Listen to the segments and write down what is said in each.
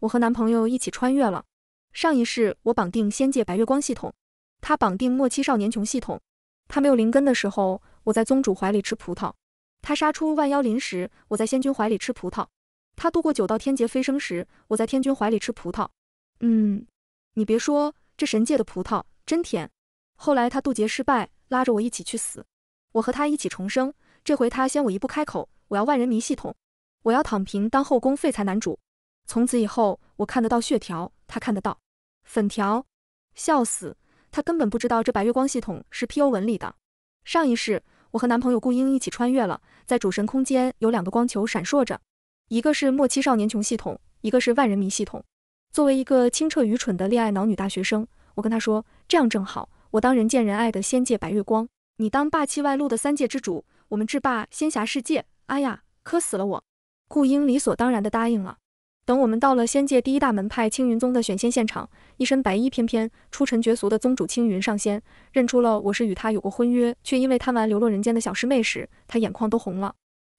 我和男朋友一起穿越了，上一世我绑定仙界白月光系统，他绑定末期少年穷系统。他没有灵根的时候，我在宗主怀里吃葡萄；他杀出万妖林时，我在仙君怀里吃葡萄；他度过九道天劫飞升时，我在天君怀里吃葡萄。嗯，你别说，这神界的葡萄真甜。后来他渡劫失败，拉着我一起去死。我和他一起重生，这回他先我一步开口，我要万人迷系统，我要躺平当后宫废材男主。从此以后，我看得到血条，他看得到粉条，笑死，他根本不知道这白月光系统是 P O 文里的。上一世，我和男朋友顾英一起穿越了，在主神空间有两个光球闪烁着，一个是末期少年穷系统，一个是万人迷系统。作为一个清澈愚蠢的恋爱脑女大学生，我跟他说，这样正好，我当人见人爱的仙界白月光，你当霸气外露的三界之主，我们制霸仙侠世界。哎呀，磕死了我！顾英理所当然的答应了。等我们到了仙界第一大门派青云宗的选仙现场，一身白衣翩翩、出尘绝俗的宗主青云上仙认出了我是与他有过婚约，却因为贪玩流落人间的小师妹时，他眼眶都红了。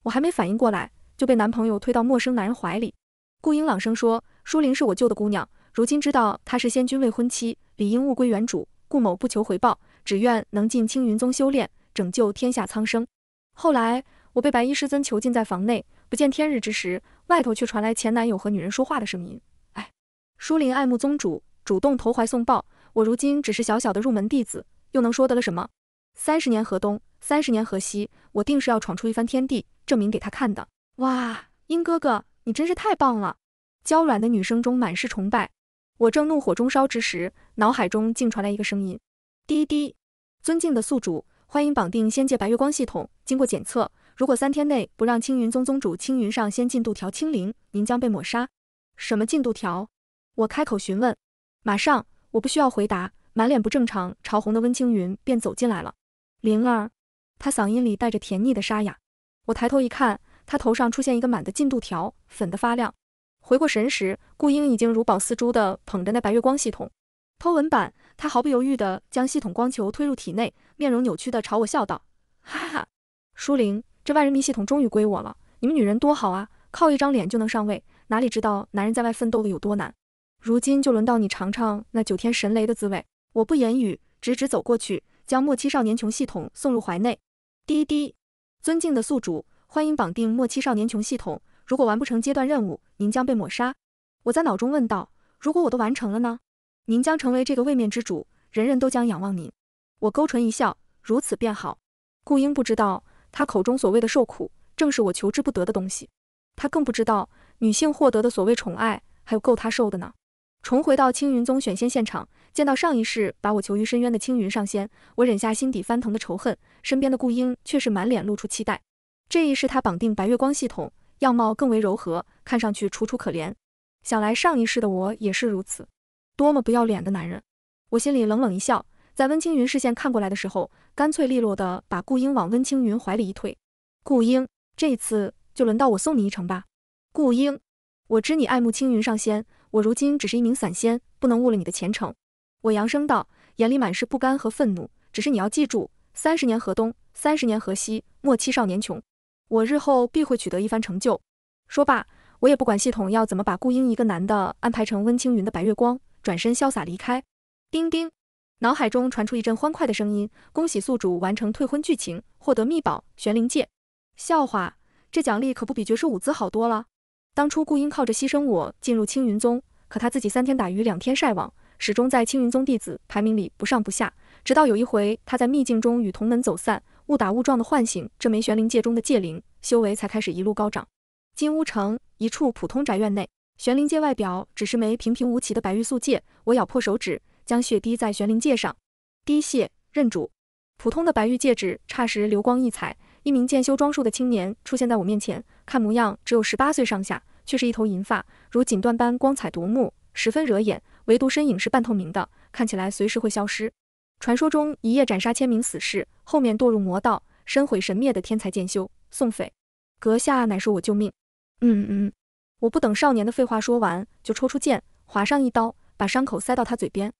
我还没反应过来，就被男朋友推到陌生男人怀里。顾英朗声说：“舒玲是我救的姑娘，如今知道她是仙君未婚妻，理应物归原主。顾某不求回报，只愿能进青云宗修炼，拯救天下苍生。”后来。我被白衣师尊囚禁在房内，不见天日之时，外头却传来前男友和女人说话的声音。哎，书灵爱慕宗主，主动投怀送抱，我如今只是小小的入门弟子，又能说得了什么？三十年河东，三十年河西，我定是要闯出一番天地，证明给他看的。哇，英哥哥，你真是太棒了！娇软的女声中满是崇拜。我正怒火中烧之时，脑海中竟传来一个声音：滴滴，尊敬的宿主，欢迎绑定仙界白月光系统。经过检测。如果三天内不让青云宗宗主青云上先进度条清零，您将被抹杀。什么进度条？我开口询问。马上，我不需要回答。满脸不正常潮红的温青云便走进来了。灵儿，他嗓音里带着甜腻的沙哑。我抬头一看，他头上出现一个满的进度条，粉的发亮。回过神时，顾英已经如宝似珠的捧着那白月光系统偷文版，他毫不犹豫地将系统光球推入体内，面容扭曲地朝我笑道：哈哈，书灵。这万人迷系统终于归我了！你们女人多好啊，靠一张脸就能上位，哪里知道男人在外奋斗的有多难？如今就轮到你尝尝那九天神雷的滋味！我不言语，直直走过去，将末期少年穷系统送入怀内。滴滴，尊敬的宿主，欢迎绑定末期少年穷系统。如果完不成阶段任务，您将被抹杀。我在脑中问道：如果我都完成了呢？您将成为这个位面之主，人人都将仰望您。我勾唇一笑，如此便好。顾英不知道。他口中所谓的受苦，正是我求之不得的东西。他更不知道，女性获得的所谓宠爱，还有够他受的呢。重回到青云宗选仙现场，见到上一世把我囚于深渊的青云上仙，我忍下心底翻腾的仇恨。身边的顾英却是满脸露出期待。这一世他绑定白月光系统，样貌更为柔和，看上去楚楚可怜。想来上一世的我也是如此，多么不要脸的男人！我心里冷冷一笑。在温青云视线看过来的时候，干脆利落地把顾英往温青云怀里一推。顾英，这次就轮到我送你一程吧。顾英，我知你爱慕青云上仙，我如今只是一名散仙，不能误了你的前程。我扬声道，眼里满是不甘和愤怒。只是你要记住，三十年河东，三十年河西，莫欺少年穷。我日后必会取得一番成就。说罢，我也不管系统要怎么把顾英一个男的安排成温青云的白月光，转身潇洒离开。叮叮。脑海中传出一阵欢快的声音，恭喜宿主完成退婚剧情，获得秘宝玄灵戒。笑话，这奖励可不比绝世舞姿好多了。当初顾英靠着牺牲我进入青云宗，可他自己三天打鱼两天晒网，始终在青云宗弟子排名里不上不下。直到有一回，他在秘境中与同门走散，误打误撞的唤醒这枚玄灵戒中的戒灵，修为才开始一路高涨。金乌城一处普通宅院内，玄灵戒外表只是枚平平无奇的白玉素戒，我咬破手指。将血滴在玄灵戒上，滴血认主。普通的白玉戒指，霎时流光溢彩。一名剑修装束的青年出现在我面前，看模样只有十八岁上下，却是一头银发，如锦缎般光彩夺目，十分惹眼。唯独身影是半透明的，看起来随时会消失。传说中一夜斩杀千名死士，后面堕入魔道，身毁神灭的天才剑修宋斐，阁下乃是我救命。嗯嗯。我不等少年的废话说完，就抽出剑划上一刀，把伤口塞到他嘴边。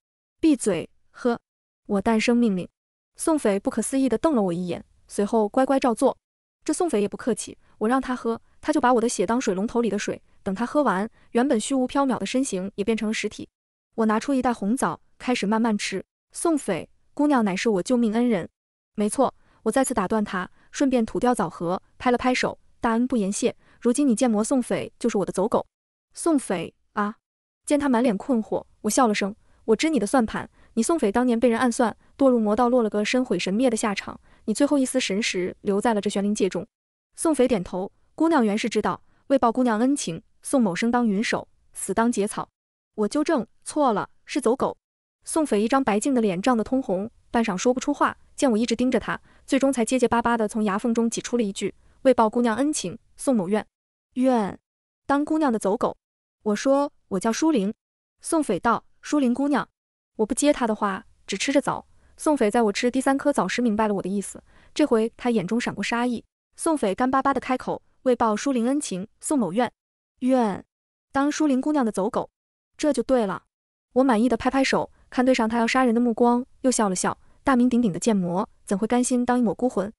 闭嘴！呵，我诞生命令。宋斐不可思议地瞪了我一眼，随后乖乖照做。这宋斐也不客气，我让他喝，他就把我的血当水龙头里的水。等他喝完，原本虚无缥缈的身形也变成了实体。我拿出一袋红枣，开始慢慢吃。宋斐，姑娘乃是我救命恩人，没错。我再次打断他，顺便吐掉枣核，拍了拍手，大恩不言谢。如今你剑魔宋斐就是我的走狗。宋斐啊！见他满脸困惑，我笑了声。我知你的算盘，你宋斐当年被人暗算，堕入魔道，落了个身毁神灭的下场。你最后一丝神识留在了这玄灵界中。宋斐点头，姑娘原是知道，为报姑娘恩情，宋某生当云手，死当结草。我纠正，错了，是走狗。宋斐一张白净的脸涨得通红，半晌说不出话。见我一直盯着他，最终才结结巴巴的从牙缝中挤出了一句：为报姑娘恩情，宋某愿愿当姑娘的走狗。我说，我叫舒灵。宋斐道。舒林姑娘，我不接他的话，只吃着枣。宋斐在我吃第三颗枣时，明白了我的意思。这回他眼中闪过杀意。宋斐干巴巴的开口：“为报舒林恩情，宋某愿愿当舒林姑娘的走狗。”这就对了。我满意的拍拍手，看对上他要杀人的目光，又笑了笑。大名鼎鼎的剑魔，怎会甘心当一抹孤魂？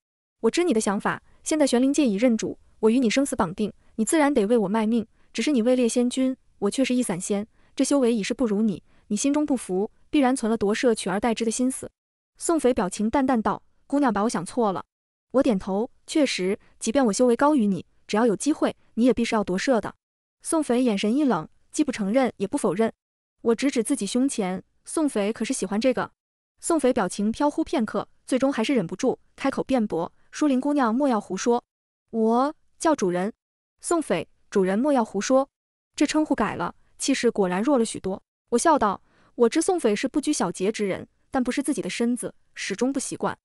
我知你的想法。现在玄灵界已认主，我与你生死绑定，你自然得为我卖命。只是你位列仙君，我却是一散仙，这修为已是不如你。你心中不服，必然存了夺舍取而代之的心思。宋斐表情淡淡道：“姑娘把我想错了。”我点头，确实，即便我修为高于你，只要有机会，你也必是要夺舍的。宋斐眼神一冷，既不承认，也不否认。我指指自己胸前，宋斐可是喜欢这个。宋斐表情飘忽片刻，最终还是忍不住开口辩驳：“书林姑娘莫要胡说，我叫主人。宋斐，主人莫要胡说，这称呼改了，气势果然弱了许多。”我笑道：“我知宋匪是不拘小节之人，但不是自己的身子，始终不习惯。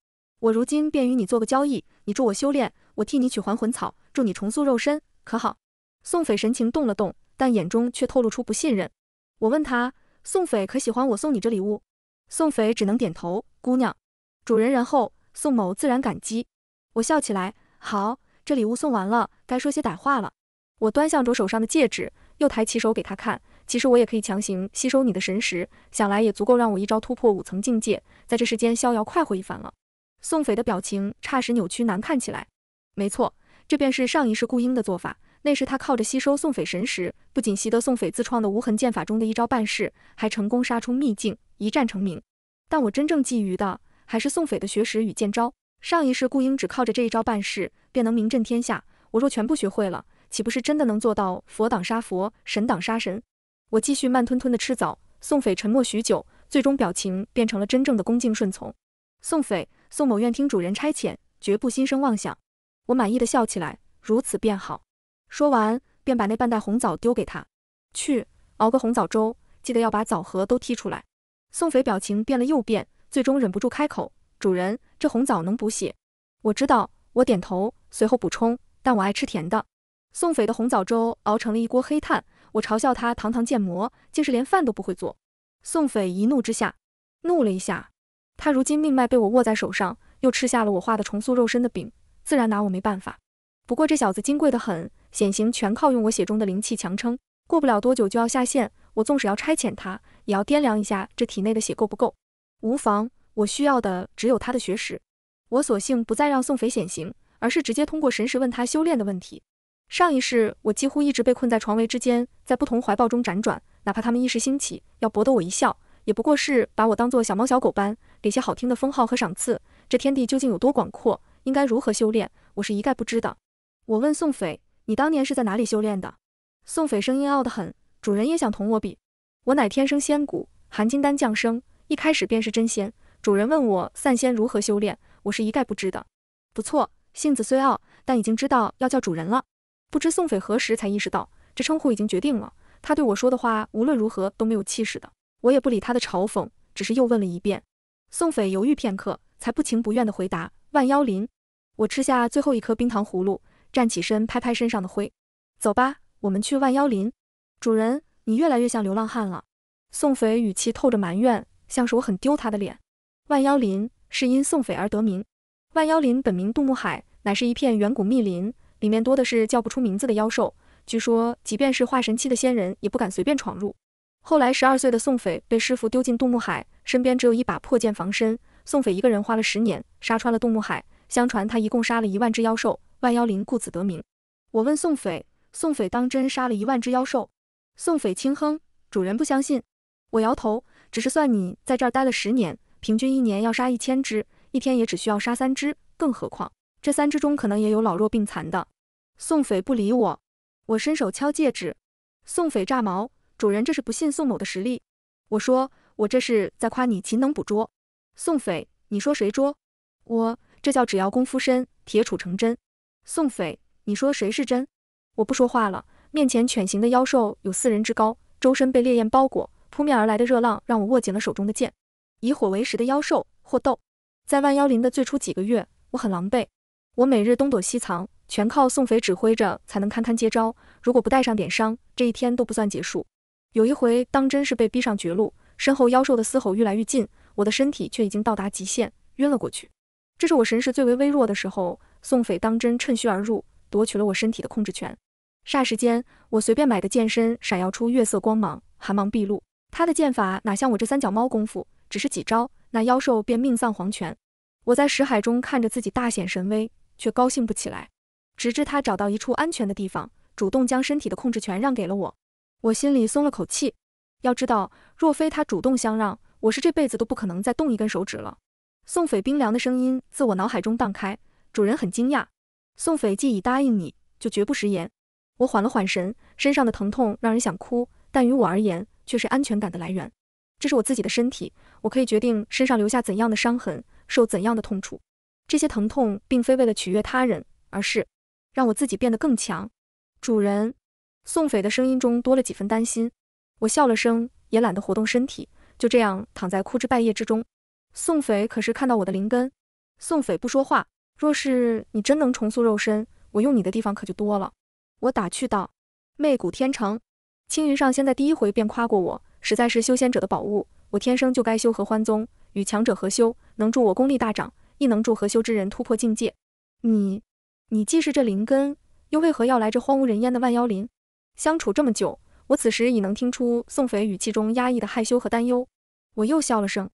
我如今便与你做个交易，你助我修炼，我替你取还魂草，助你重塑肉身，可好？”宋匪神情动了动，但眼中却透露出不信任。我问他：“宋匪可喜欢我送你这礼物？”宋匪只能点头。姑娘，主人然后宋某自然感激。我笑起来：“好，这礼物送完了，该说些歹话了。”我端详着手上的戒指，又抬起手给他看。其实我也可以强行吸收你的神识，想来也足够让我一招突破五层境界，在这世间逍遥快活一番了。宋斐的表情差时扭曲难看起来。没错，这便是上一世顾英的做法。那时他靠着吸收宋斐神识，不仅习得宋斐自创的无痕剑法中的一招半式，还成功杀出秘境，一战成名。但我真正觊觎的还是宋斐的学识与剑招。上一世顾英只靠着这一招半式便能名震天下，我若全部学会了，岂不是真的能做到佛挡杀佛，神挡杀神？我继续慢吞吞地吃枣，宋斐沉默许久，最终表情变成了真正的恭敬顺从。宋斐，宋某愿听主人差遣，绝不心生妄想。我满意地笑起来，如此便好。说完，便把那半袋红枣丢给他，去熬个红枣粥，记得要把枣核都剔出来。宋斐表情变了又变，最终忍不住开口：“主人，这红枣能补血。”我知道，我点头，随后补充：“但我爱吃甜的。”宋斐的红枣粥熬成了一锅黑炭。我嘲笑他堂堂剑魔，竟是连饭都不会做。宋斐一怒之下，怒了一下。他如今命脉被我握在手上，又吃下了我画的重塑肉身的饼，自然拿我没办法。不过这小子金贵得很，显形全靠用我血中的灵气强撑，过不了多久就要下线。我纵使要差遣他，也要掂量一下这体内的血够不够。无妨，我需要的只有他的学识。我索性不再让宋斐显形，而是直接通过神识问他修炼的问题。上一世，我几乎一直被困在床围之间，在不同怀抱中辗转，哪怕他们一时兴起要博得我一笑，也不过是把我当做小猫小狗般给些好听的封号和赏赐。这天地究竟有多广阔，应该如何修炼，我是一概不知的。我问宋斐，你当年是在哪里修炼的？宋斐声音傲得很，主人也想同我比。我乃天生仙骨，含金丹降生，一开始便是真仙。主人问我散仙如何修炼，我是一概不知的。不错，性子虽傲，但已经知道要叫主人了。不知宋斐何时才意识到，这称呼已经决定了。他对我说的话，无论如何都没有气势的。我也不理他的嘲讽，只是又问了一遍。宋斐犹豫片刻，才不情不愿地回答：“万妖林。”我吃下最后一颗冰糖葫芦，站起身，拍拍身上的灰，走吧，我们去万妖林。主人，你越来越像流浪汉了。宋斐语气透着埋怨，像是我很丢他的脸。万妖林是因宋斐而得名。万妖林本名杜牧海，乃是一片远古密林。里面多的是叫不出名字的妖兽，据说即便是化神期的仙人也不敢随便闯入。后来，十二岁的宋斐被师傅丢进杜牧海，身边只有一把破剑防身。宋斐一个人花了十年杀穿了杜牧海，相传他一共杀了一万只妖兽，万妖灵故此得名。我问宋斐，宋斐当真杀了一万只妖兽？宋斐轻哼，主人不相信。我摇头，只是算你在这儿待了十年，平均一年要杀一千只，一天也只需要杀三只，更何况。这三只中可能也有老弱病残的。宋斐不理我，我伸手敲戒指。宋斐炸毛，主人这是不信宋某的实力。我说我这是在夸你勤能捕捉。宋斐，你说谁捉？我这叫只要功夫深，铁杵成针。宋斐，你说谁是真？我不说话了。面前犬形的妖兽有四人之高，周身被烈焰包裹，扑面而来的热浪让我握紧了手中的剑。以火为食的妖兽，或斗，在万妖林的最初几个月，我很狼狈。我每日东躲西藏，全靠宋斐指挥着才能堪堪接招。如果不带上点伤，这一天都不算结束。有一回，当真是被逼上绝路，身后妖兽的嘶吼愈来愈近，我的身体却已经到达极限，晕了过去。这是我神识最为微弱的时候，宋斐当真趁虚而入，夺取了我身体的控制权。霎时间，我随便买的剑身闪耀出月色光芒，寒芒毕露。他的剑法哪像我这三脚猫功夫，只是几招，那妖兽便命丧黄泉。我在识海中看着自己大显神威。却高兴不起来，直至他找到一处安全的地方，主动将身体的控制权让给了我，我心里松了口气。要知道，若非他主动相让，我是这辈子都不可能再动一根手指了。宋斐冰凉的声音自我脑海中荡开，主人很惊讶。宋斐既已答应你，就绝不食言。我缓了缓神，身上的疼痛让人想哭，但于我而言却是安全感的来源。这是我自己的身体，我可以决定身上留下怎样的伤痕，受怎样的痛楚。这些疼痛并非为了取悦他人，而是让我自己变得更强。主人，宋斐的声音中多了几分担心。我笑了声，也懒得活动身体，就这样躺在枯枝败叶之中。宋斐可是看到我的灵根。宋斐不说话。若是你真能重塑肉身，我用你的地方可就多了。我打趣道：“媚骨天成，青云上仙在第一回便夸过我，实在是修仙者的宝物。我天生就该修合欢宗，与强者合修，能助我功力大涨。”亦能助何修之人突破境界。你，你既是这灵根，又为何要来这荒无人烟的万妖林？相处这么久，我此时已能听出宋斐语气中压抑的害羞和担忧。我又笑了声。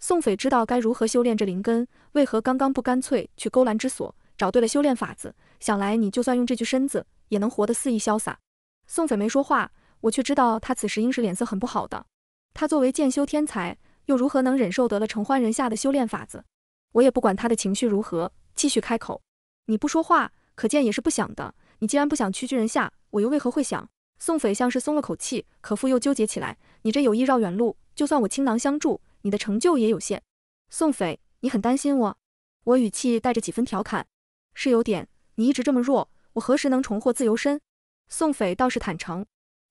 宋斐知道该如何修炼这灵根，为何刚刚不干脆去勾栏之所，找对了修炼法子？想来你就算用这具身子，也能活得肆意潇洒。宋斐没说话，我却知道他此时应是脸色很不好的。他作为剑修天才，又如何能忍受得了承欢人下的修炼法子？我也不管他的情绪如何，继续开口。你不说话，可见也是不想的。你既然不想屈居人下，我又为何会想？宋斐像是松了口气，可复又纠结起来。你这有意绕远路，就算我倾囊相助，你的成就也有限。宋斐，你很担心我？我语气带着几分调侃，是有点。你一直这么弱，我何时能重获自由身？宋斐倒是坦诚。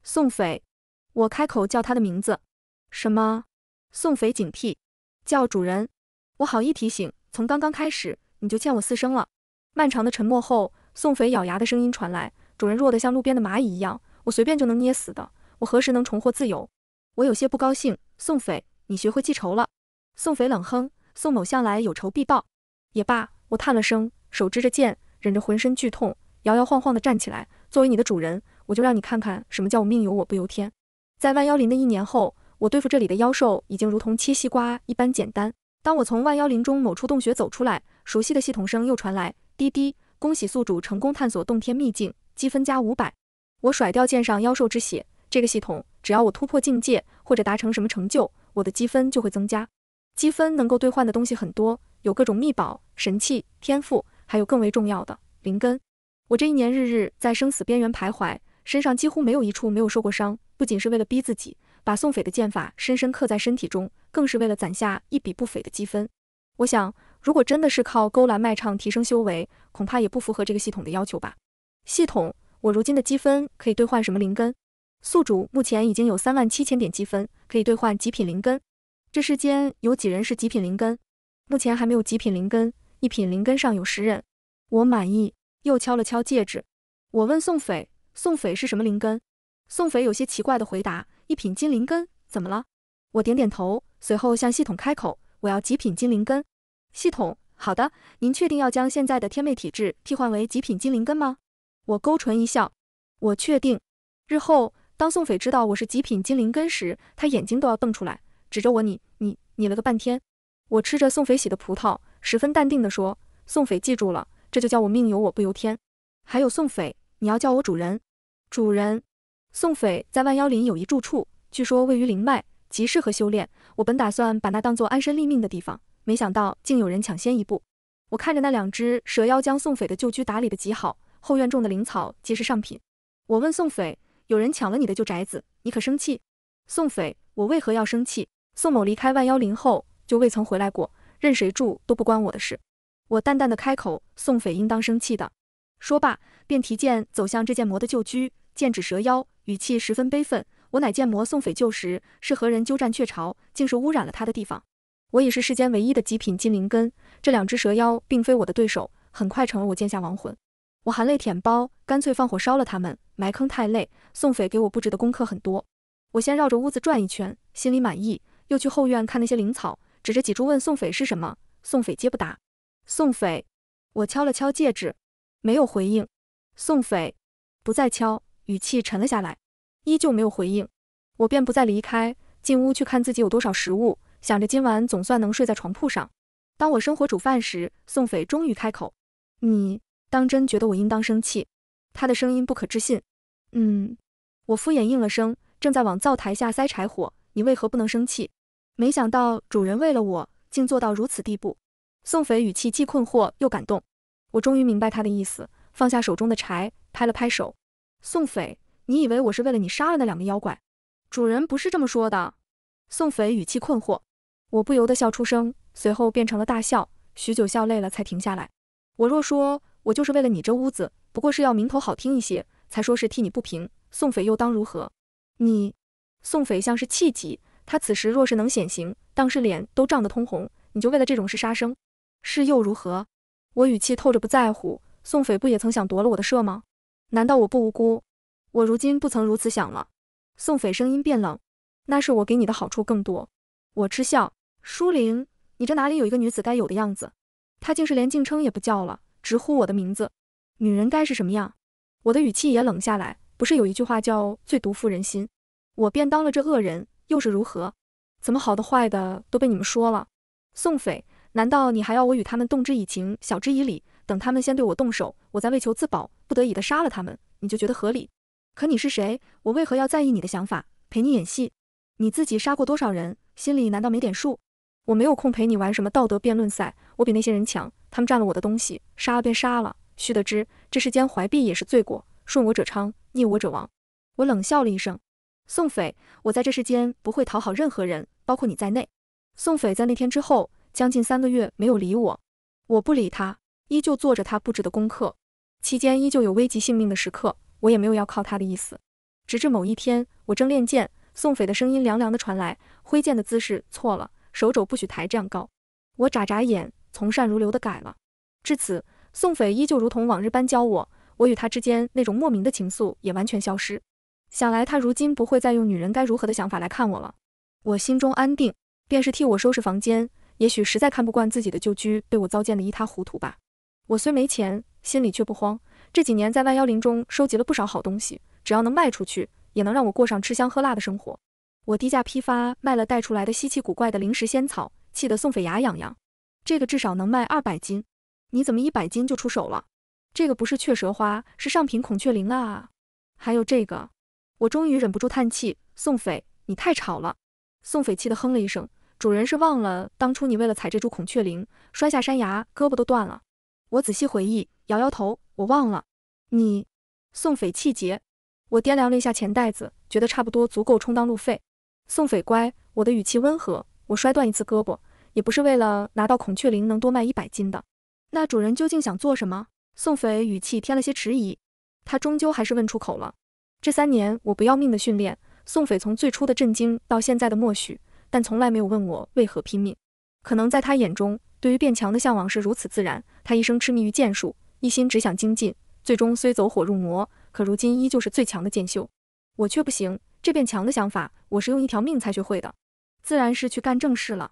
宋斐，我开口叫他的名字。什么？宋斐警惕，叫主人。我好意提醒，从刚刚开始你就欠我四声了。漫长的沉默后，宋斐咬牙的声音传来：“主人弱得像路边的蚂蚁一样，我随便就能捏死的。我何时能重获自由？”我有些不高兴：“宋斐，你学会记仇了？”宋斐冷哼：“宋某向来有仇必报。”也罢，我叹了声，手支着剑，忍着浑身剧痛，摇摇晃晃地站起来。作为你的主人，我就让你看看什么叫我命由我不由天。在万妖林的一年后，我对付这里的妖兽已经如同切西瓜一般简单。当我从万妖林中某处洞穴走出来，熟悉的系统声又传来：滴滴，恭喜宿主成功探索洞天秘境，积分加五百。我甩掉剑上妖兽之血。这个系统，只要我突破境界或者达成什么成就，我的积分就会增加。积分能够兑换的东西很多，有各种秘宝、神器、天赋，还有更为重要的灵根。我这一年日日在生死边缘徘徊，身上几乎没有一处没有受过伤。不仅是为了逼自己。把宋斐的剑法深深刻在身体中，更是为了攒下一笔不菲的积分。我想，如果真的是靠勾栏卖唱提升修为，恐怕也不符合这个系统的要求吧。系统，我如今的积分可以兑换什么灵根？宿主目前已经有三万七千点积分，可以兑换极品灵根。这世间有几人是极品灵根？目前还没有极品灵根，一品灵根上有十人。我满意，又敲了敲戒指。我问宋斐：“宋斐是什么灵根？”宋斐有些奇怪的回答。一品金灵根怎么了？我点点头，随后向系统开口：“我要极品金灵根。”系统：“好的，您确定要将现在的天魅体质替换为极品金灵根吗？”我勾唇一笑：“我确定。日后当宋斐知道我是极品金灵根时，他眼睛都要瞪出来，指着我你你你了个半天。”我吃着宋斐洗的葡萄，十分淡定的说：“宋斐记住了，这就叫我命由我不由天。还有宋斐，你要叫我主人，主人。”宋斐在万妖林有一住处，据说位于灵脉，极适合修炼。我本打算把那当做安身立命的地方，没想到竟有人抢先一步。我看着那两只蛇妖将宋斐的旧居打理得极好，后院种的灵草皆是上品。我问宋斐：“有人抢了你的旧宅子，你可生气？”宋斐：“我为何要生气？宋某离开万妖林后就未曾回来过，任谁住都不关我的事。”我淡淡的开口：“宋斐应当生气的。”说罢，便提剑走向这剑魔的旧居，剑指蛇妖。语气十分悲愤，我乃剑魔宋匪旧时，是何人鸠占鹊巢，竟是污染了他的地方。我已是世间唯一的极品金灵根，这两只蛇妖并非我的对手，很快成了我剑下亡魂。我含泪舔包，干脆放火烧了他们。埋坑太累，宋匪给我布置的功课很多。我先绕着屋子转一圈，心里满意，又去后院看那些灵草，指着几株问宋匪是什么，宋匪皆不答。宋匪，我敲了敲戒指，没有回应。宋匪，不再敲。语气沉了下来，依旧没有回应，我便不再离开，进屋去看自己有多少食物，想着今晚总算能睡在床铺上。当我生火煮饭时，宋斐终于开口：“你当真觉得我应当生气？”他的声音不可置信。嗯，我敷衍应了声，正在往灶台下塞柴火。你为何不能生气？没想到主人为了我，竟做到如此地步。宋斐语气既困惑又感动。我终于明白他的意思，放下手中的柴，拍了拍手。宋斐，你以为我是为了你杀了那两个妖怪？主人不是这么说的。宋斐语气困惑，我不由得笑出声，随后变成了大笑，许久笑累了才停下来。我若说我就是为了你这屋子，不过是要名头好听一些，才说是替你不平。宋斐又当如何？你，宋斐像是气急，他此时若是能显形，当是脸都涨得通红。你就为了这种事杀生，是又如何？我语气透着不在乎。宋斐不也曾想夺了我的舍吗？难道我不无辜？我如今不曾如此想了。宋斐声音变冷，那是我给你的好处更多。我嗤笑，舒玲，你这哪里有一个女子该有的样子？她竟是连敬称也不叫了，直呼我的名字。女人该是什么样？我的语气也冷下来。不是有一句话叫最毒妇人心？我便当了这恶人，又是如何？怎么好的坏的都被你们说了？宋斐，难道你还要我与他们动之以情，晓之以理，等他们先对我动手，我再为求自保？不得已的杀了他们，你就觉得合理？可你是谁？我为何要在意你的想法？陪你演戏？你自己杀过多少人？心里难道没点数？我没有空陪你玩什么道德辩论赛。我比那些人强，他们占了我的东西，杀了便杀了。须得知，这世间怀璧也是罪过。顺我者昌，逆我者亡。我冷笑了一声。宋斐，我在这世间不会讨好任何人，包括你在内。宋斐在那天之后，将近三个月没有理我。我不理他，依旧做着他布置的功课。期间依旧有危及性命的时刻，我也没有要靠他的意思。直至某一天，我正练剑，宋斐的声音凉凉的传来：“挥剑的姿势错了，手肘不许抬这样高。”我眨眨眼，从善如流的改了。至此，宋斐依旧如同往日般教我，我与他之间那种莫名的情愫也完全消失。想来他如今不会再用女人该如何的想法来看我了。我心中安定，便是替我收拾房间，也许实在看不惯自己的旧居被我糟践的一塌糊涂吧。我虽没钱。心里却不慌。这几年在万妖林中收集了不少好东西，只要能卖出去，也能让我过上吃香喝辣的生活。我低价批发卖了带出来的稀奇古怪的灵石仙草，气得宋斐牙痒痒。这个至少能卖二百斤，你怎么一百斤就出手了？这个不是雀舌花，是上品孔雀翎啊！还有这个，我终于忍不住叹气。宋斐，你太吵了。宋斐气得哼了一声。主人是忘了当初你为了采这株孔雀翎，摔下山崖，胳膊都断了。我仔细回忆。摇摇头，我忘了。你，宋斐气结。我掂量了一下钱袋子，觉得差不多足够充当路费。宋斐乖，我的语气温和。我摔断一次胳膊，也不是为了拿到孔雀翎能多卖一百斤的。那主人究竟想做什么？宋斐语气添了些迟疑。他终究还是问出口了。这三年我不要命的训练，宋斐从最初的震惊到现在的默许，但从来没有问我为何拼命。可能在他眼中，对于变强的向往是如此自然。他一生痴迷于剑术。一心只想精进，最终虽走火入魔，可如今依旧是最强的剑修。我却不行，这变强的想法，我是用一条命才学会的。自然是去干正事了。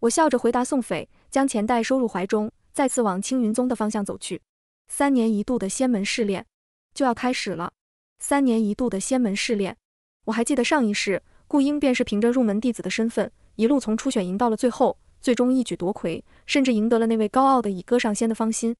我笑着回答宋斐，将钱袋收入怀中，再次往青云宗的方向走去。三年一度的仙门试炼就要开始了。三年一度的仙门试炼，我还记得上一世，顾英便是凭着入门弟子的身份，一路从初选赢到了最后，最终一举夺魁，甚至赢得了那位高傲的以歌上仙的芳心。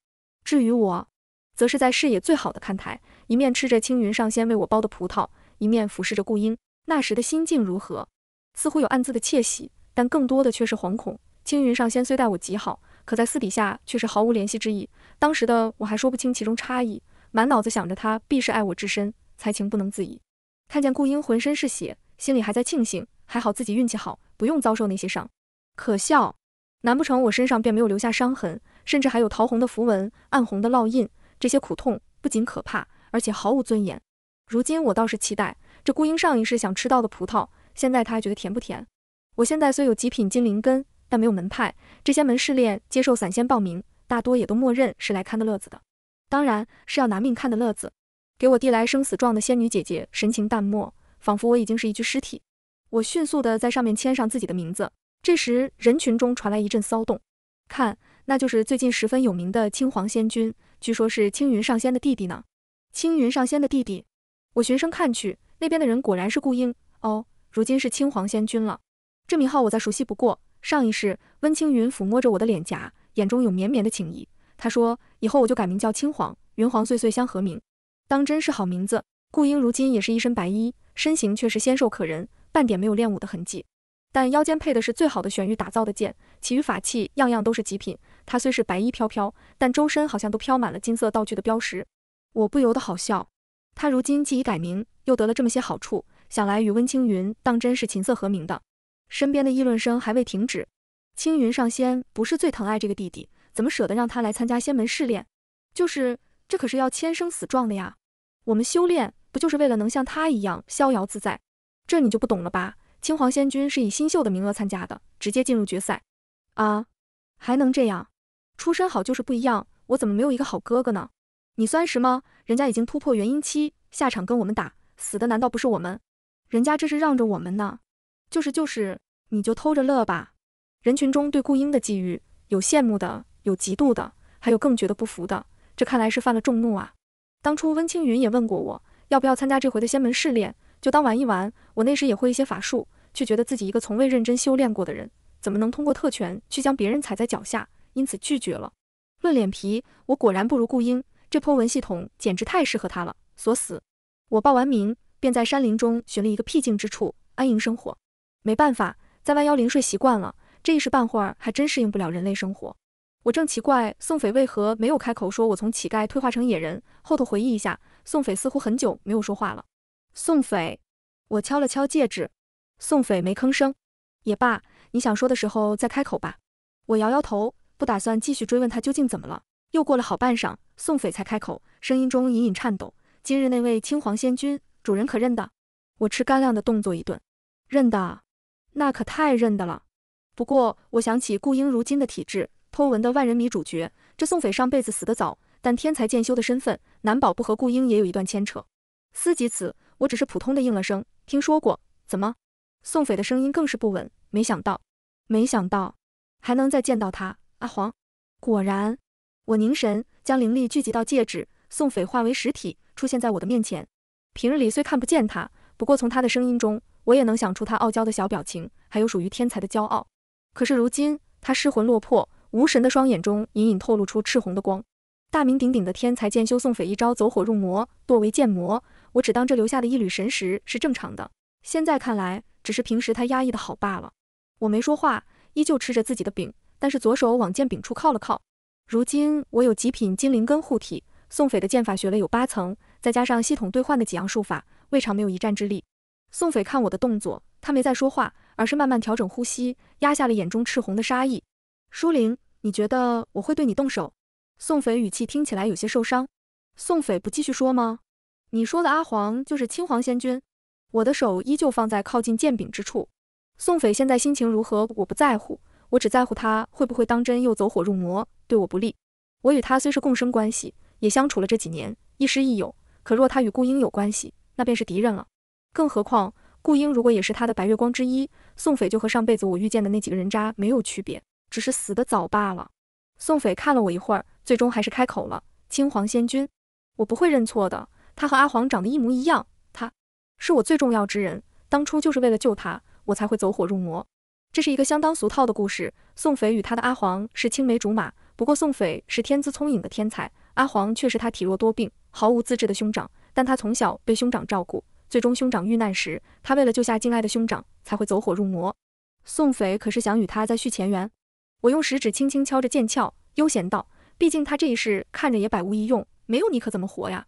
至于我，则是在视野最好的看台，一面吃着青云上仙为我包的葡萄，一面俯视着顾英。那时的心境如何，似乎有暗自的窃喜，但更多的却是惶恐。青云上仙虽待我极好，可在私底下却是毫无怜惜之意。当时的我还说不清其中差异，满脑子想着他必是爱我至深，才情不能自已。看见顾英浑身是血，心里还在庆幸，还好自己运气好，不用遭受那些伤。可笑，难不成我身上便没有留下伤痕？甚至还有桃红的符文、暗红的烙印，这些苦痛不仅可怕，而且毫无尊严。如今我倒是期待这孤鹰上一世想吃到的葡萄，现在他还觉得甜不甜？我现在虽有极品金灵根，但没有门派，这些门试炼接受散仙报名，大多也都默认是来看个乐子的，当然是要拿命看的乐子。给我递来生死状的仙女姐姐神情淡漠，仿佛我已经是一具尸体。我迅速的在上面签上自己的名字。这时人群中传来一阵骚动，看。那就是最近十分有名的青黄仙君，据说是青云上仙的弟弟呢。青云上仙的弟弟，我循声看去，那边的人果然是顾英哦，如今是青黄仙君了。这名号我再熟悉不过。上一世，温青云抚摸着我的脸颊，眼中有绵绵的情意。他说：“以后我就改名叫青黄，云黄岁岁相和鸣，当真是好名字。”顾英如今也是一身白衣，身形却是纤瘦可人，半点没有练武的痕迹。但腰间配的是最好的玄玉打造的剑，其余法器样样都是极品。他虽是白衣飘飘，但周身好像都飘满了金色道具的标识，我不由得好笑。他如今既已改名，又得了这么些好处，想来与温青云当真是琴瑟和鸣的。身边的议论声还未停止，青云上仙不是最疼爱这个弟弟，怎么舍得让他来参加仙门试炼？就是，这可是要签生死状的呀！我们修炼不就是为了能像他一样逍遥自在？这你就不懂了吧？青黄仙君是以新秀的名额参加的，直接进入决赛。啊，还能这样？出身好就是不一样，我怎么没有一个好哥哥呢？你酸什吗？人家已经突破元婴期，下场跟我们打，死的难道不是我们？人家这是让着我们呢。就是就是，你就偷着乐吧。人群中对顾英的际遇，有羡慕的，有嫉妒的，还有更觉得不服的。这看来是犯了众怒啊。当初温青云也问过我，要不要参加这回的仙门试炼，就当玩一玩。我那时也会一些法术，却觉得自己一个从未认真修炼过的人，怎么能通过特权去将别人踩在脚下？因此拒绝了。论脸皮，我果然不如顾英。这破文系统简直太适合他了，锁死。我报完名，便在山林中寻了一个僻静之处安营生活。没办法，在万妖林睡习惯了，这一时半会儿还真适应不了人类生活。我正奇怪宋斐为何没有开口说，我从乞丐退化成野人。后头回忆一下，宋斐似乎很久没有说话了。宋斐，我敲了敲戒指。宋斐没吭声。也罢，你想说的时候再开口吧。我摇摇头。不打算继续追问他究竟怎么了。又过了好半晌，宋斐才开口，声音中隐隐颤抖：“今日那位青黄仙君主人可认得？”我吃干粮的动作一顿，认得，那可太认得了。不过我想起顾英如今的体质，颇闻的万人迷主角。这宋斐上辈子死得早，但天才剑修的身份，难保不和顾英也有一段牵扯。思及此，我只是普通的应了声：“听说过。”怎么？宋斐的声音更是不稳。没想到，没想到还能再见到他。阿黄，果然，我凝神将灵力聚集到戒指，宋斐化为实体出现在我的面前。平日里虽看不见他，不过从他的声音中，我也能想出他傲娇的小表情，还有属于天才的骄傲。可是如今他失魂落魄，无神的双眼中隐隐透露出赤红的光。大名鼎鼎的天才剑修宋斐一招走火入魔，堕为剑魔。我只当这留下的一缕神识是正常的，现在看来，只是平时他压抑的好罢了。我没说话，依旧吃着自己的饼。但是左手往剑柄处靠了靠。如今我有极品金灵根护体，宋斐的剑法学了有八层，再加上系统兑换的几样术法，未尝没有一战之力。宋斐看我的动作，他没再说话，而是慢慢调整呼吸，压下了眼中赤红的杀意。书灵，你觉得我会对你动手？宋斐语气听起来有些受伤。宋斐不继续说吗？你说的阿黄就是青黄仙君。我的手依旧放在靠近剑柄之处。宋斐现在心情如何，我不在乎。我只在乎他会不会当真又走火入魔，对我不利。我与他虽是共生关系，也相处了这几年，亦师亦友。可若他与顾英有关系，那便是敌人了。更何况，顾英如果也是他的白月光之一，宋斐就和上辈子我遇见的那几个人渣没有区别，只是死得早罢了。宋斐看了我一会儿，最终还是开口了：“青黄仙君，我不会认错的。他和阿黄长得一模一样，他是我最重要之人。当初就是为了救他，我才会走火入魔。”这是一个相当俗套的故事。宋斐与他的阿黄是青梅竹马，不过宋斐是天资聪颖的天才，阿黄却是他体弱多病、毫无资质的兄长。但他从小被兄长照顾，最终兄长遇难时，他为了救下敬爱的兄长，才会走火入魔。宋斐可是想与他再续前缘。我用食指轻轻敲着剑鞘，悠闲道：“毕竟他这一世看着也百无一用，没有你可怎么活呀？”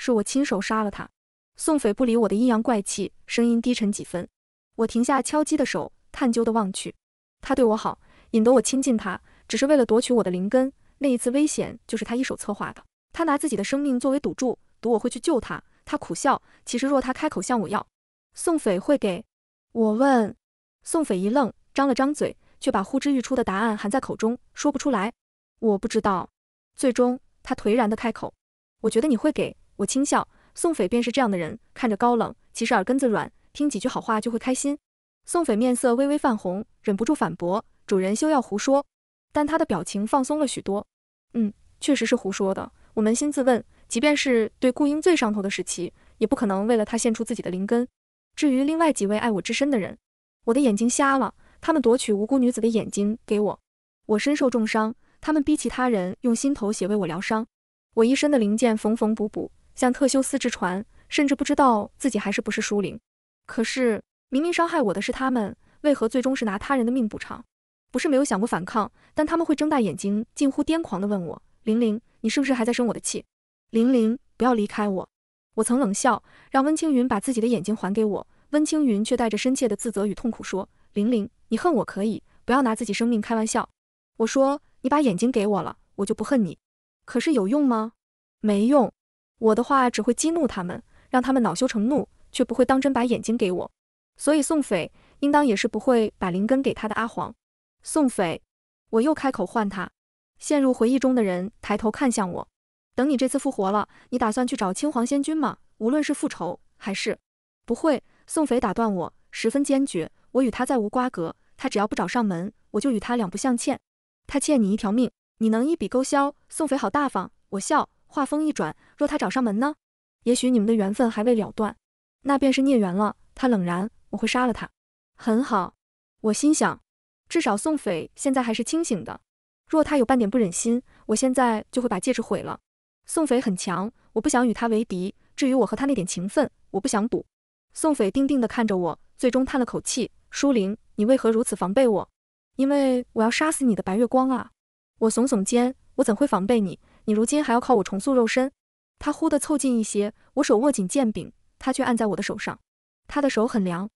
是我亲手杀了他。宋斐不理我的阴阳怪气，声音低沉几分。我停下敲击的手。探究地望去，他对我好，引得我亲近他，只是为了夺取我的灵根。那一次危险就是他一手策划的，他拿自己的生命作为赌注，赌我会去救他。他苦笑，其实若他开口向我要，宋斐会给我问。宋斐一愣，张了张嘴，却把呼之欲出的答案含在口中，说不出来。我不知道。最终，他颓然地开口：“我觉得你会给我。”轻笑，宋斐便是这样的人，看着高冷，其实耳根子软，听几句好话就会开心。宋翡面色微微泛红，忍不住反驳：“主人休要胡说。”但他的表情放松了许多。嗯，确实是胡说的。我扪心自问，即便是对顾英最上头的时期，也不可能为了他献出自己的灵根。至于另外几位爱我之深的人，我的眼睛瞎了，他们夺取无辜女子的眼睛给我；我身受重伤，他们逼其他人用心头血为我疗伤；我一身的零件缝缝补补，像特修斯之船，甚至不知道自己还是不是书灵。可是。明明伤害我的是他们，为何最终是拿他人的命补偿？不是没有想过反抗，但他们会睁大眼睛，近乎癫狂的问我：“玲玲，你是不是还在生我的气？”“玲玲，不要离开我。”我曾冷笑，让温青云把自己的眼睛还给我。温青云却带着深切的自责与痛苦说：“玲玲，你恨我可以，不要拿自己生命开玩笑。”我说：“你把眼睛给我了，我就不恨你。可是有用吗？没用。我的话只会激怒他们，让他们恼羞成怒，却不会当真把眼睛给我。”所以宋斐应当也是不会把灵根给他的阿黄。宋斐，我又开口唤他。陷入回忆中的人抬头看向我。等你这次复活了，你打算去找青黄仙君吗？无论是复仇还是……不会。宋斐打断我，十分坚决。我与他再无瓜葛，他只要不找上门，我就与他两不相欠。他欠你一条命，你能一笔勾销？宋斐好大方。我笑，话锋一转，若他找上门呢？也许你们的缘分还未了断，那便是孽缘了。他冷然。我会杀了他，很好。我心想，至少宋斐现在还是清醒的。若他有半点不忍心，我现在就会把戒指毁了。宋斐很强，我不想与他为敌。至于我和他那点情分，我不想赌。宋斐定定地看着我，最终叹了口气：“舒灵，你为何如此防备我？因为我要杀死你的白月光啊！”我耸耸肩：“我怎会防备你？你如今还要靠我重塑肉身。”他忽地凑近一些，我手握紧剑柄，他却按在我的手上。他的手很凉。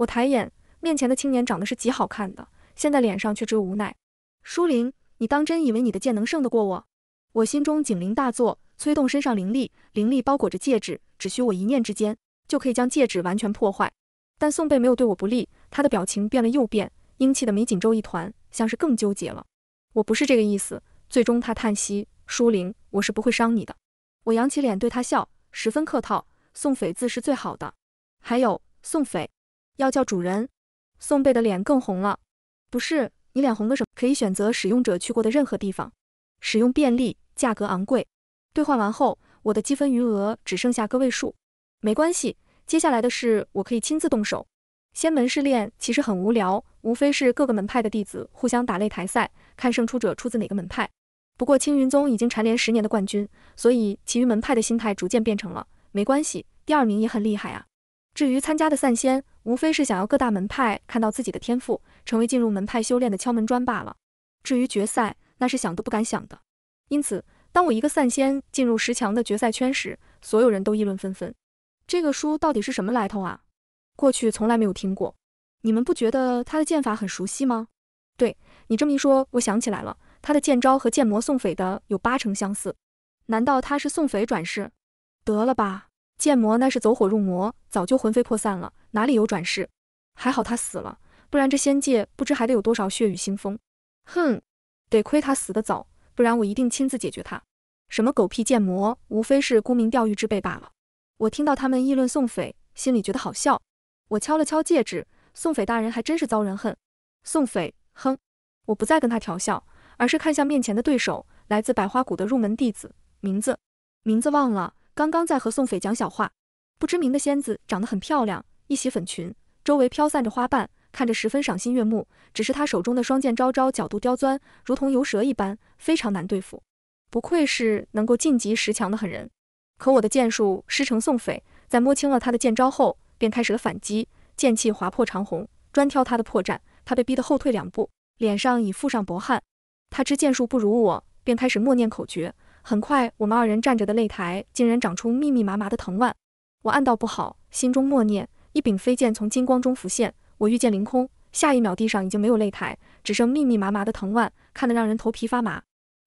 我抬眼，面前的青年长得是极好看的，现在脸上却只有无奈。舒灵，你当真以为你的剑能胜得过我？我心中警铃大作，催动身上灵力，灵力包裹着戒指，只需我一念之间，就可以将戒指完全破坏。但宋贝没有对我不利，他的表情变了又变，英气的眉紧皱一团，像是更纠结了。我不是这个意思。最终他叹息：“舒灵，我是不会伤你的。”我扬起脸对他笑，十分客套。送斐字是最好的，还有宋斐，要叫主人，宋贝的脸更红了。不是你脸红的什么？可以选择使用者去过的任何地方，使用便利，价格昂贵。兑换完后，我的积分余额只剩下个位数。没关系，接下来的事我可以亲自动手。仙门试炼其实很无聊，无非是各个门派的弟子互相打擂台赛，看胜出者出自哪个门派。不过青云宗已经蝉联十年的冠军，所以其余门派的心态逐渐变成了没关系，第二名也很厉害啊。至于参加的散仙，无非是想要各大门派看到自己的天赋，成为进入门派修炼的敲门砖罢了。至于决赛，那是想都不敢想的。因此，当我一个散仙进入十强的决赛圈时，所有人都议论纷纷：这个书到底是什么来头啊？过去从来没有听过。你们不觉得他的剑法很熟悉吗？对你这么一说，我想起来了，他的剑招和剑魔宋匪的有八成相似。难道他是宋匪转世？得了吧！剑魔那是走火入魔，早就魂飞魄散了，哪里有转世？还好他死了，不然这仙界不知还得有多少血雨腥风。哼，得亏他死得早，不然我一定亲自解决他。什么狗屁剑魔，无非是沽名钓誉之辈罢了。我听到他们议论宋斐，心里觉得好笑。我敲了敲戒指，宋斐大人还真是遭人恨。宋斐，哼！我不再跟他调笑，而是看向面前的对手，来自百花谷的入门弟子，名字，名字忘了。刚刚在和宋斐讲小话，不知名的仙子长得很漂亮，一袭粉裙，周围飘散着花瓣，看着十分赏心悦目。只是她手中的双剑招招角度刁钻，如同游蛇一般，非常难对付。不愧是能够晋级十强的狠人。可我的剑术师承宋斐，在摸清了他的剑招后，便开始了反击，剑气划破长虹，专挑他的破绽。他被逼得后退两步，脸上已附上薄汗。他知剑术不如我，便开始默念口诀。很快，我们二人站着的擂台竟然长出密密麻麻的藤蔓，我暗道不好，心中默念。一柄飞剑从金光中浮现，我御剑凌空。下一秒，地上已经没有擂台，只剩密密麻麻的藤蔓，看得让人头皮发麻。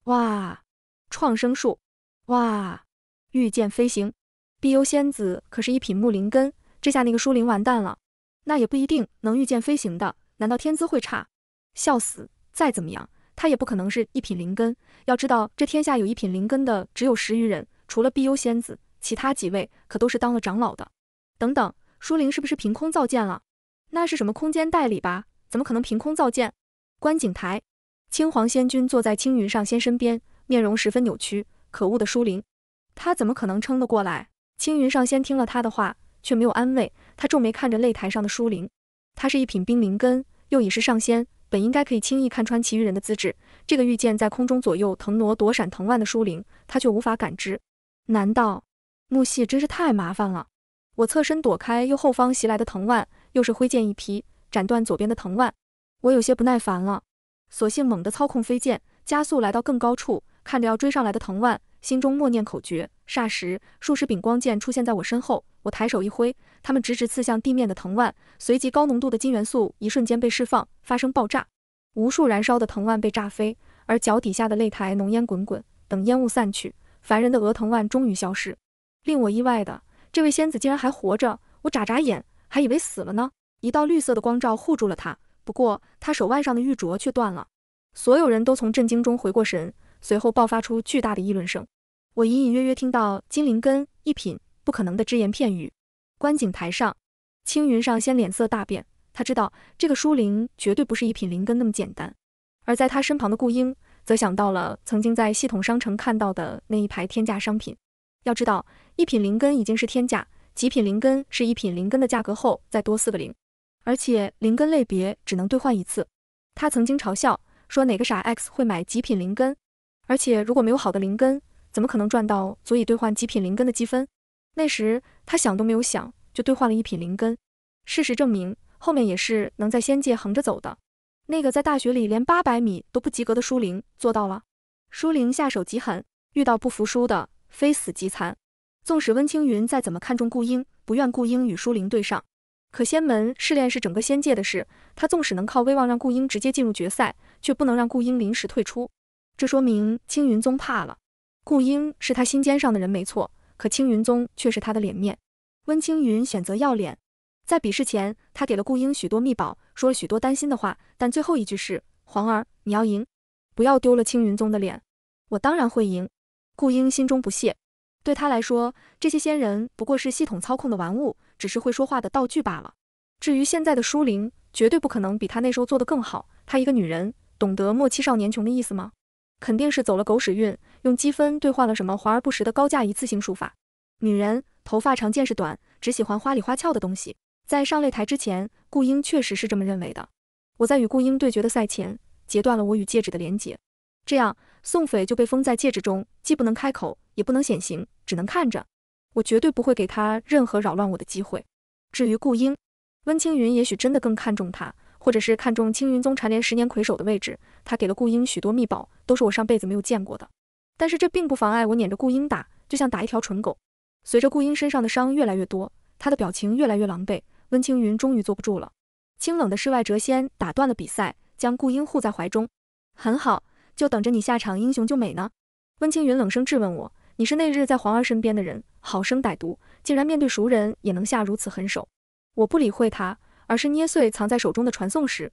哇，创生术！哇，御剑飞行！碧幽仙子可是一品木灵根，这下那个书灵完蛋了。那也不一定能御剑飞行的，难道天资会差？笑死！再怎么样。他也不可能是一品灵根，要知道这天下有一品灵根的只有十余人，除了碧幽仙子，其他几位可都是当了长老的。等等，书灵是不是凭空造剑了？那是什么空间代理吧？怎么可能凭空造剑？观景台，青黄仙君坐在青云上仙身边，面容十分扭曲。可恶的书灵，他怎么可能撑得过来？青云上仙听了他的话，却没有安慰他，皱眉看着擂台上的书灵。他是一品冰灵根，又已是上仙。本应该可以轻易看穿其余人的资质，这个御剑在空中左右腾挪躲闪藤蔓的疏灵，他却无法感知。难道木系真是太麻烦了？我侧身躲开右后方袭来的藤蔓，又是挥剑一劈，斩断左边的藤蔓。我有些不耐烦了，索性猛地操控飞剑加速来到更高处，看着要追上来的藤蔓，心中默念口诀，霎时数十柄光剑出现在我身后。我抬手一挥，他们直直刺向地面的藤蔓，随即高浓度的金元素一瞬间被释放，发生爆炸，无数燃烧的藤蔓被炸飞，而脚底下的擂台浓烟滚滚。等烟雾散去，凡人的鹅藤蔓终于消失。令我意外的，这位仙子竟然还活着。我眨眨眼，还以为死了呢。一道绿色的光照护住了他，不过他手腕上的玉镯却断了。所有人都从震惊中回过神，随后爆发出巨大的议论声。我隐隐约约听到“金灵根一品”。不可能的只言片语。观景台上，青云上仙脸色大变。他知道这个书灵绝对不是一品灵根那么简单。而在他身旁的顾英则想到了曾经在系统商城看到的那一排天价商品。要知道，一品灵根已经是天价，极品灵根是一品灵根的价格后再多四个零，而且灵根类别只能兑换一次。他曾经嘲笑说哪个傻 X 会买极品灵根？而且如果没有好的灵根，怎么可能赚到足以兑换极品灵根的积分？那时他想都没有想，就兑换了一品灵根。事实证明，后面也是能在仙界横着走的。那个在大学里连八百米都不及格的舒灵做到了。舒灵下手极狠，遇到不服输的，非死即残。纵使温青云再怎么看重顾英，不愿顾英与舒灵对上，可仙门试炼是整个仙界的事。他纵使能靠威望让顾英直接进入决赛，却不能让顾英临时退出。这说明青云宗怕了。顾英是他心尖上的人，没错。可青云宗却是他的脸面，温青云选择要脸。在比试前，他给了顾英许多秘宝，说了许多担心的话，但最后一句是：“皇儿，你要赢，不要丢了青云宗的脸。”我当然会赢。顾英心中不屑，对他来说，这些仙人不过是系统操控的玩物，只是会说话的道具罢了。至于现在的书灵，绝对不可能比他那时候做的更好。她一个女人，懂得莫欺少年穷的意思吗？肯定是走了狗屎运，用积分兑换了什么华而不实的高价一次性术法。女人头发长见识短，只喜欢花里花俏的东西。在上擂台之前，顾英确实是这么认为的。我在与顾英对决的赛前，截断了我与戒指的连结，这样宋斐就被封在戒指中，既不能开口，也不能显形，只能看着。我绝对不会给他任何扰乱我的机会。至于顾英，温青云也许真的更看重他。或者是看中青云宗蝉联十年魁首的位置，他给了顾英许多秘宝，都是我上辈子没有见过的。但是这并不妨碍我撵着顾英打，就像打一条蠢狗。随着顾英身上的伤越来越多，他的表情越来越狼狈，温青云终于坐不住了。清冷的世外谪仙打断了比赛，将顾英护在怀中。很好，就等着你下场英雄救美呢。温青云冷声质问我：“你是那日在皇儿身边的人，好生歹毒，竟然面对熟人也能下如此狠手。”我不理会他。而是捏碎藏在手中的传送石，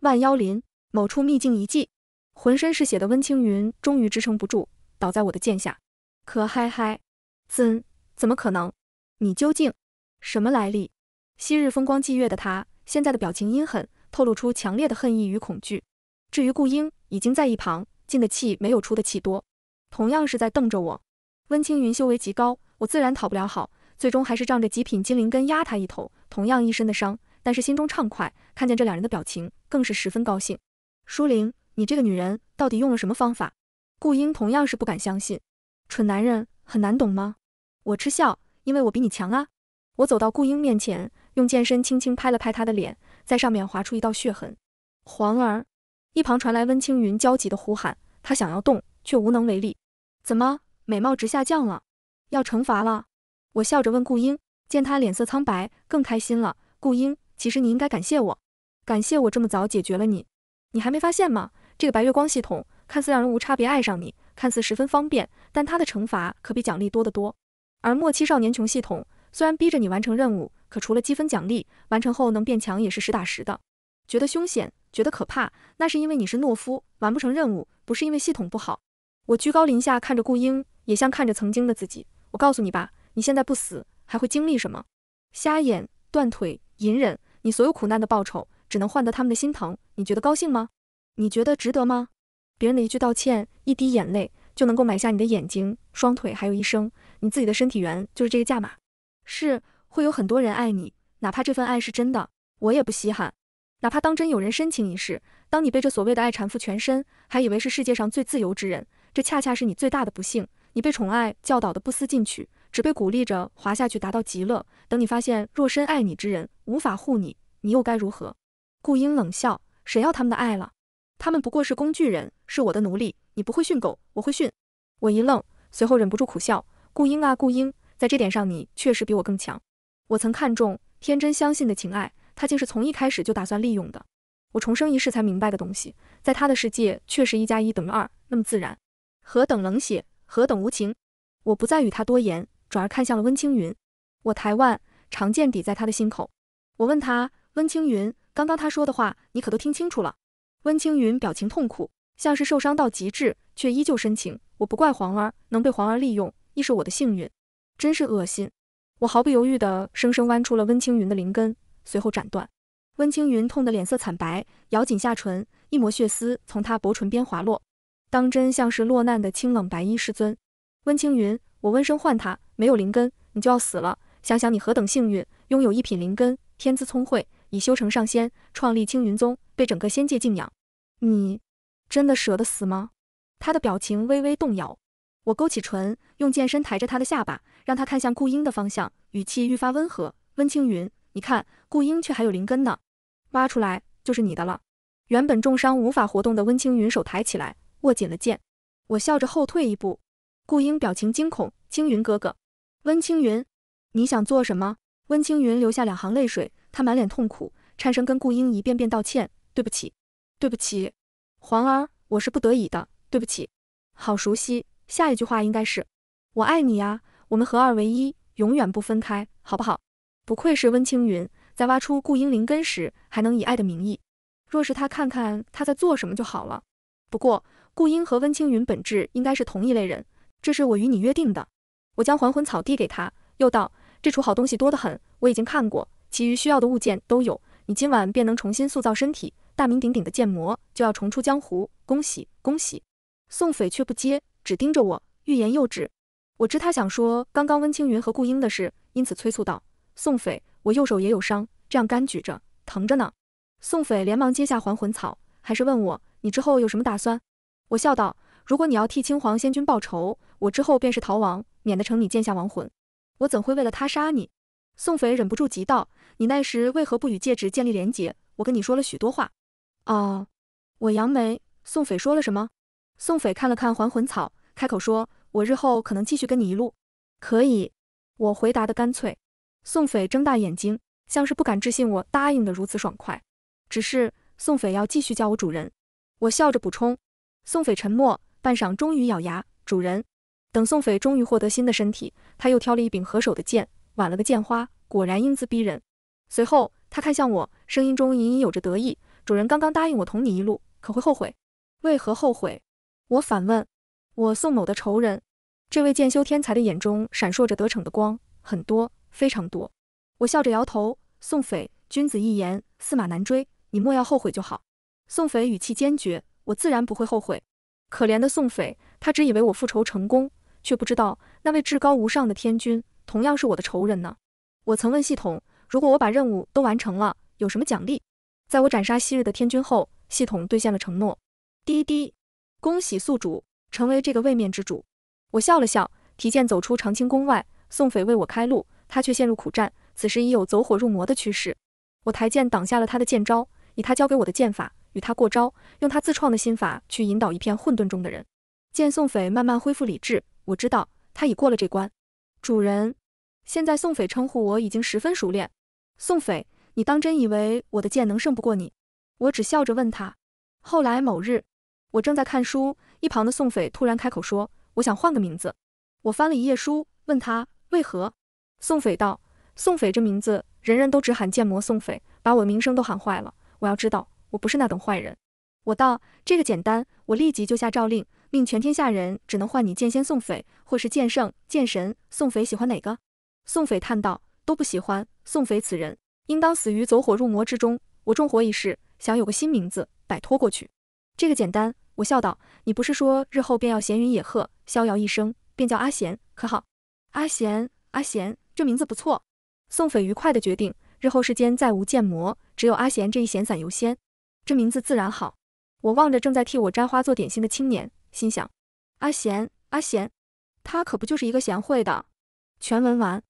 万妖林某处秘境遗迹，浑身是血的温青云终于支撑不住，倒在我的剑下。可嗨嗨，怎怎么可能？你究竟什么来历？昔日风光霁月的他，现在的表情阴狠，透露出强烈的恨意与恐惧。至于顾英，已经在一旁进的气没有出的气多，同样是在瞪着我。温青云修为极高，我自然讨不了好，最终还是仗着极品金灵根压他一头，同样一身的伤。但是心中畅快，看见这两人的表情，更是十分高兴。舒玲，你这个女人到底用了什么方法？顾英同样是不敢相信。蠢男人很难懂吗？我嗤笑，因为我比你强啊！我走到顾英面前，用剑身轻轻拍了拍她的脸，在上面划出一道血痕。皇儿，一旁传来温青云焦急的呼喊，他想要动却无能为力。怎么，美貌直下降了？要惩罚了？我笑着问顾英，见他脸色苍白，更开心了。顾英。其实你应该感谢我，感谢我这么早解决了你，你还没发现吗？这个白月光系统看似让人无差别爱上你，看似十分方便，但它的惩罚可比奖励多得多。而末期少年穷系统虽然逼着你完成任务，可除了积分奖励，完成后能变强也是实打实的。觉得凶险，觉得可怕，那是因为你是懦夫，完不成任务，不是因为系统不好。我居高临下看着顾英，也像看着曾经的自己。我告诉你吧，你现在不死，还会经历什么？瞎眼、断腿、隐忍。你所有苦难的报酬，只能换得他们的心疼，你觉得高兴吗？你觉得值得吗？别人的一句道歉，一滴眼泪，就能够买下你的眼睛、双腿，还有一生。你自己的身体原就是这个价码。是，会有很多人爱你，哪怕这份爱是真的，我也不稀罕。哪怕当真有人深情一世，当你被这所谓的爱缠缚全身，还以为是世界上最自由之人，这恰恰是你最大的不幸。你被宠爱教导的不思进取。只被鼓励着滑下去，达到极乐。等你发现若深爱你之人无法护你，你又该如何？顾英冷笑：“谁要他们的爱了？他们不过是工具人，是我的奴隶。你不会训狗，我会训。”我一愣，随后忍不住苦笑：“顾英啊，顾英，在这点上你确实比我更强。我曾看重、天真相信的情爱，他竟是从一开始就打算利用的。我重生一世才明白的东西，在他的世界确实一加一等于二，那么自然。何等冷血，何等无情！我不再与他多言。”转而看向了温青云，我抬腕，长剑抵在他的心口，我问他：“温青云，刚刚他说的话，你可都听清楚了？”温青云表情痛苦，像是受伤到极致，却依旧深情。我不怪皇儿，能被皇儿利用，亦是我的幸运。真是恶心！我毫不犹豫地生生剜出了温青云的灵根，随后斩断。温青云痛得脸色惨白，咬紧下唇，一抹血丝从他薄唇边滑落，当真像是落难的清冷白衣师尊。温青云。我温声唤他，没有灵根，你就要死了。想想你何等幸运，拥有一品灵根，天资聪慧，已修成上仙，创立青云宗，被整个仙界敬仰。你真的舍得死吗？他的表情微微动摇。我勾起唇，用剑身抬着他的下巴，让他看向顾英的方向，语气愈发温和。温青云，你看，顾英却还有灵根呢，挖出来就是你的了。原本重伤无法活动的温青云手抬起来，握紧了剑。我笑着后退一步。顾英表情惊恐，青云哥哥，温青云，你想做什么？温青云流下两行泪水，他满脸痛苦，颤声跟顾英一遍遍道歉：“对不起，对不起，皇儿，我是不得已的，对不起。”好熟悉，下一句话应该是：“我爱你呀，我们合二为一，永远不分开，好不好？”不愧是温青云，在挖出顾英灵根时还能以爱的名义。若是他看看他在做什么就好了。不过，顾英和温青云本质应该是同一类人。这是我与你约定的，我将还魂草递给他，又道：“这处好东西多得很，我已经看过，其余需要的物件都有，你今晚便能重新塑造身体。大名鼎鼎的剑魔就要重出江湖，恭喜恭喜！”宋斐却不接，只盯着我，欲言又止。我知他想说刚刚温青云和顾英的事，因此催促道：“宋斐，我右手也有伤，这样干举着，疼着呢。”宋斐连忙接下还魂草，还是问我：“你之后有什么打算？”我笑道。如果你要替青皇仙君报仇，我之后便是逃亡，免得成你剑下亡魂。我怎会为了他杀你？宋斐忍不住急道：“你那时为何不与戒指建立连结？我跟你说了许多话。”哦，我扬眉。宋斐说了什么？宋斐看了看还魂草，开口说：“我日后可能继续跟你一路。”可以，我回答的干脆。宋斐睁大眼睛，像是不敢置信我答应的如此爽快。只是宋斐要继续叫我主人，我笑着补充。宋斐沉默。半晌，终于咬牙。主人，等宋斐终于获得新的身体，他又挑了一柄合手的剑，挽了个剑花，果然英姿逼人。随后，他看向我，声音中隐隐有着得意。主人刚刚答应我同你一路，可会后悔？为何后悔？我反问。我宋某的仇人，这位剑修天才的眼中闪烁着得逞的光，很多，非常多。我笑着摇头。宋斐，君子一言，驷马难追，你莫要后悔就好。宋斐语气坚决，我自然不会后悔。可怜的宋匪，他只以为我复仇成功，却不知道那位至高无上的天君同样是我的仇人呢。我曾问系统，如果我把任务都完成了，有什么奖励？在我斩杀昔日的天君后，系统兑现了承诺。滴滴，恭喜宿主成为这个位面之主。我笑了笑，提剑走出长清宫外。宋匪为我开路，他却陷入苦战，此时已有走火入魔的趋势。我抬剑挡下了他的剑招，以他教给我的剑法。与他过招，用他自创的心法去引导一片混沌中的人。见宋斐慢慢恢复理智，我知道他已过了这关。主人，现在宋斐称呼我已经十分熟练。宋斐，你当真以为我的剑能胜不过你？我只笑着问他。后来某日，我正在看书，一旁的宋斐突然开口说：“我想换个名字。”我翻了一页书，问他为何。宋斐道：“宋斐这名字，人人都只喊剑魔宋斐，把我名声都喊坏了。我要知道。”我不是那等坏人，我道这个简单，我立即就下诏令，命全天下人只能唤你剑仙宋匪，或是剑圣、剑神。宋匪喜欢哪个？宋匪叹道：“都不喜欢。”宋匪此人应当死于走火入魔之中。我重活一世，想有个新名字摆脱过去。这个简单，我笑道：“你不是说日后便要闲云野鹤，逍遥一生，便叫阿贤，可好？”阿贤，阿贤，这名字不错。宋匪愉快的决定，日后世间再无剑魔，只有阿贤这一闲散游仙。这名字自然好。我望着正在替我摘花做点心的青年，心想：阿贤，阿贤，他可不就是一个贤惠的？全文完。